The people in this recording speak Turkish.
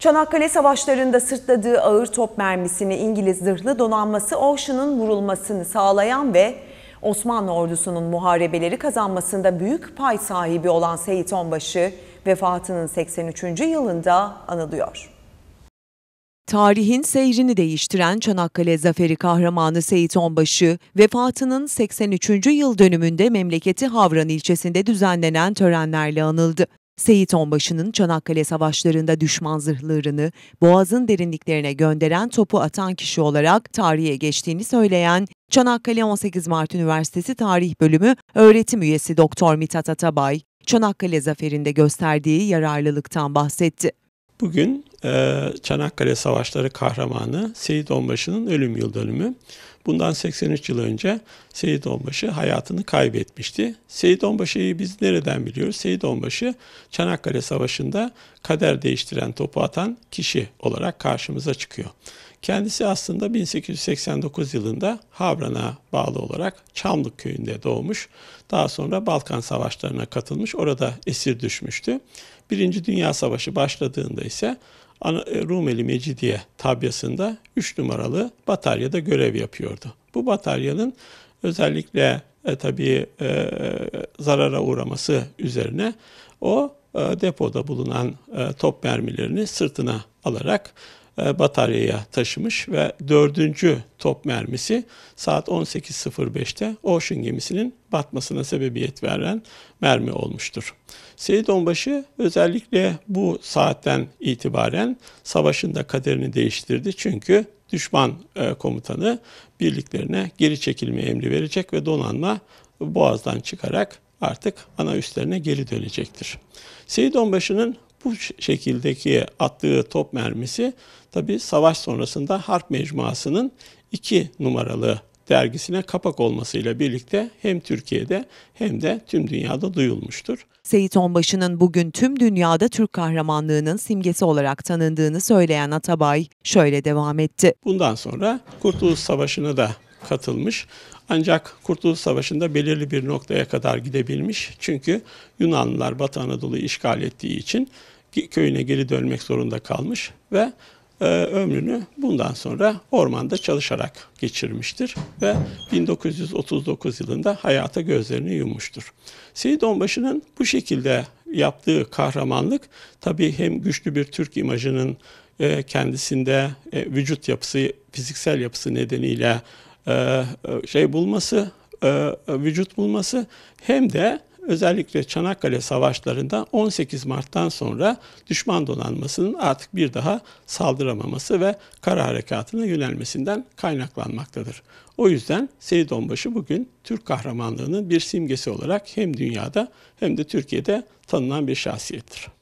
Çanakkale Savaşları'nda sırtladığı ağır top mermisini İngiliz zırhlı donanması Ocean'ın vurulmasını sağlayan ve Osmanlı ordusunun muharebeleri kazanmasında büyük pay sahibi olan Seyit Onbaşı vefatının 83. yılında anılıyor. Tarihin seyrini değiştiren Çanakkale Zaferi Kahramanı Seyit Onbaşı, vefatının 83. yıl dönümünde memleketi Havran ilçesinde düzenlenen törenlerle anıldı. Seyit Onbaşı'nın Çanakkale savaşlarında düşman zırhlarını boğazın derinliklerine gönderen topu atan kişi olarak tarihe geçtiğini söyleyen Çanakkale 18 Mart Üniversitesi Tarih Bölümü öğretim üyesi Doktor Mithat Atabay, Çanakkale zaferinde gösterdiği yararlılıktan bahsetti. Bugün Çanakkale Savaşları kahramanı Seyit Onbaşı'nın ölüm yıldönümü. Bundan 83 yıl önce Seyit Onbaşı hayatını kaybetmişti. Seyit Onbaşı'yı biz nereden biliyoruz? Seyit Onbaşı Çanakkale Savaşı'nda kader değiştiren topu atan kişi olarak karşımıza çıkıyor. Kendisi aslında 1889 yılında Havran'a bağlı olarak Çamlık köyünde doğmuş. Daha sonra Balkan Savaşlarına katılmış. Orada esir düşmüştü. Birinci Dünya Savaşı başladığında ise e, Rumeli Mecidiye tabyasında 3 numaralı bataryada görev yapıyordu. Bu bataryanın özellikle e, tabii e, zarara uğraması üzerine o e, depoda bulunan e, top mermilerini sırtına alarak e, bataryaya taşımış ve dördüncü top mermisi saat 18.05'te Ocean gemisinin batmasına sebebiyet veren mermi olmuştur. Seyit Onbaşı özellikle bu saatten itibaren savaşın da kaderini değiştirdi. Çünkü düşman e, komutanı birliklerine geri çekilme emri verecek ve donanma boğazdan çıkarak artık ana üstlerine geri dönecektir. Seyit Onbaşı'nın bu şekildeki attığı top mermisi tabi savaş sonrasında Harp Mecmuası'nın iki numaralı dergisine kapak olmasıyla birlikte hem Türkiye'de hem de tüm dünyada duyulmuştur. Seyit Onbaşı'nın bugün tüm dünyada Türk kahramanlığının simgesi olarak tanındığını söyleyen Atabay şöyle devam etti. Bundan sonra Kurtuluş Savaşı'na da katılmış ancak Kurtuluş Savaşı'nda belirli bir noktaya kadar gidebilmiş. Çünkü Yunanlılar Batı Anadolu'yu işgal ettiği için köyüne geri dönmek zorunda kalmış ve e, ömrünü bundan sonra ormanda çalışarak geçirmiştir ve 1939 yılında hayata gözlerini yummuştur. Seyit Onbaşı'nın bu şekilde yaptığı kahramanlık tabii hem güçlü bir Türk imajının e, kendisinde e, vücut yapısı, fiziksel yapısı nedeniyle e, şey bulması, e, vücut bulması hem de özellikle Çanakkale savaşlarında 18 Mart'tan sonra düşman donanmasının artık bir daha saldıramaması ve kara harekatına yönelmesinden kaynaklanmaktadır. O yüzden Seyit Onbaşı bugün Türk kahramanlığının bir simgesi olarak hem dünyada hem de Türkiye'de tanınan bir şahsiyettir.